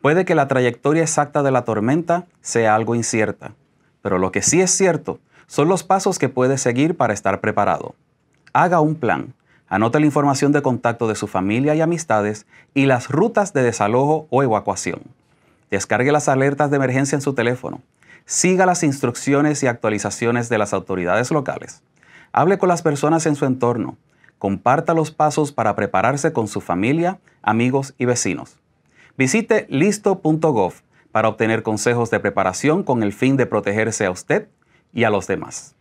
Puede que la trayectoria exacta de la tormenta sea algo incierta, pero lo que sí es cierto son los pasos que puede seguir para estar preparado. Haga un plan, anote la información de contacto de su familia y amistades y las rutas de desalojo o evacuación. Descargue las alertas de emergencia en su teléfono. Siga las instrucciones y actualizaciones de las autoridades locales. Hable con las personas en su entorno. Comparta los pasos para prepararse con su familia, amigos y vecinos. Visite listo.gov para obtener consejos de preparación con el fin de protegerse a usted y a los demás.